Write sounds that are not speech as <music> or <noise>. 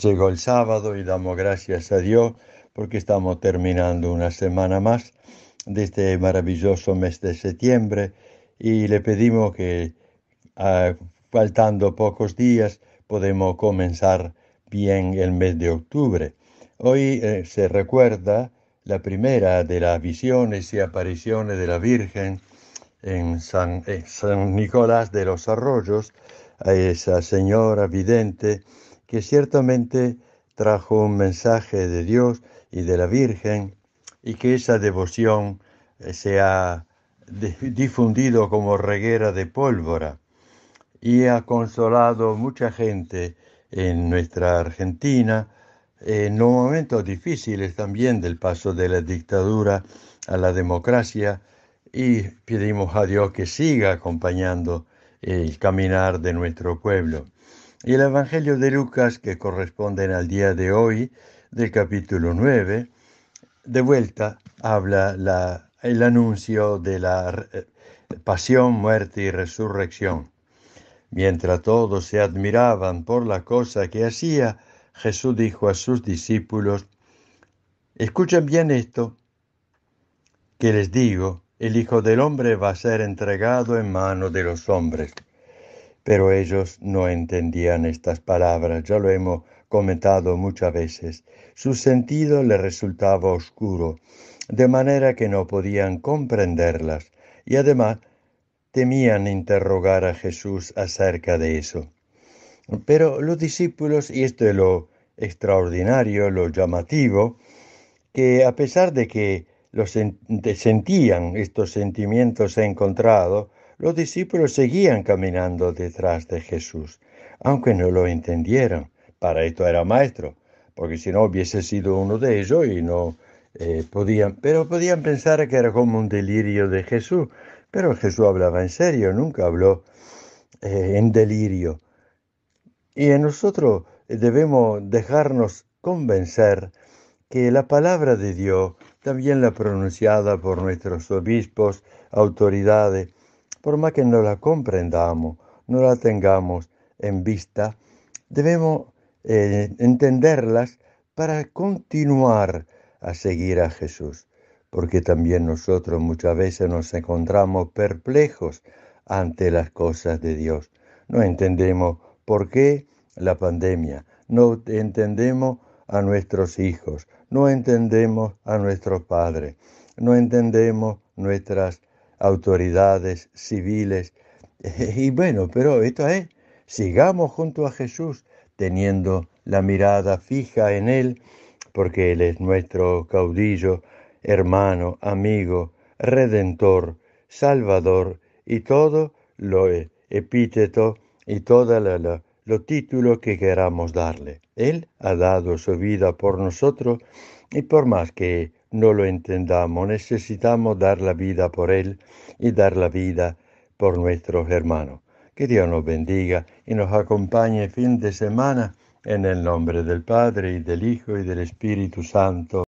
Llegó el sábado y damos gracias a Dios porque estamos terminando una semana más de este maravilloso mes de septiembre y le pedimos que ah, faltando pocos días podemos comenzar bien el mes de octubre. Hoy eh, se recuerda la primera de las visiones y apariciones de la Virgen en San, San Nicolás de los Arroyos, a esa señora vidente que ciertamente trajo un mensaje de Dios y de la Virgen y que esa devoción eh, se ha difundido como reguera de pólvora y ha consolado mucha gente en nuestra Argentina en los momentos difíciles también del paso de la dictadura a la democracia y pedimos a Dios que siga acompañando el caminar de nuestro pueblo y el Evangelio de Lucas, que corresponde al día de hoy, del capítulo 9, de vuelta habla el anuncio de la eh, pasión, muerte y resurrección. Mientras todos se admiraban por la cosa que hacía, Jesús dijo a sus discípulos, escuchen bien esto, que les digo, el Hijo del Hombre va a ser entregado en manos de los hombres. Pero ellos no entendían estas palabras, ya lo hemos comentado muchas veces. Su sentido les resultaba oscuro, de manera que no podían comprenderlas y además temían interrogar a Jesús acerca de eso. Pero los discípulos, y esto es lo extraordinario, lo llamativo, que a pesar de que los sentían estos sentimientos encontrados, los discípulos seguían caminando detrás de Jesús, aunque no lo entendieron. Para esto era maestro, porque si no hubiese sido uno de ellos y no eh, podían, pero podían pensar que era como un delirio de Jesús. Pero Jesús hablaba en serio, nunca habló eh, en delirio. Y nosotros debemos dejarnos convencer que la palabra de Dios, también la pronunciada por nuestros obispos, autoridades, por más que no la comprendamos, no la tengamos en vista, debemos eh, entenderlas para continuar a seguir a Jesús, porque también nosotros muchas veces nos encontramos perplejos ante las cosas de Dios. No entendemos por qué la pandemia, no entendemos a nuestros hijos, no entendemos a nuestros padres, no entendemos nuestras autoridades civiles. <laughs> Y bueno, pero esto es, sigamos junto a Jesús teniendo la mirada fija en Él, porque Él es nuestro caudillo, hermano, amigo, redentor, salvador y todo lo e, epíteto y todo lo título que queramos darle. Él ha dado su vida por nosotros y por más que no lo entendamos, necesitamos dar la vida por Él y dar la vida por nuestros hermanos. Que Dios nos bendiga y nos acompañe fin de semana en el nombre del Padre y del Hijo y del Espíritu Santo.